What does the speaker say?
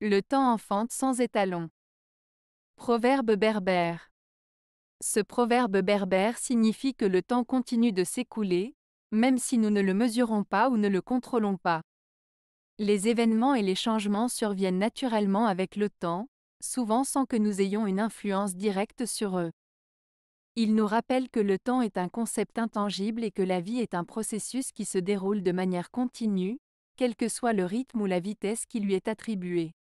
Le temps enfante sans étalon. Proverbe berbère. Ce proverbe berbère signifie que le temps continue de s'écouler, même si nous ne le mesurons pas ou ne le contrôlons pas. Les événements et les changements surviennent naturellement avec le temps, souvent sans que nous ayons une influence directe sur eux. Il nous rappelle que le temps est un concept intangible et que la vie est un processus qui se déroule de manière continue, quel que soit le rythme ou la vitesse qui lui est attribuée.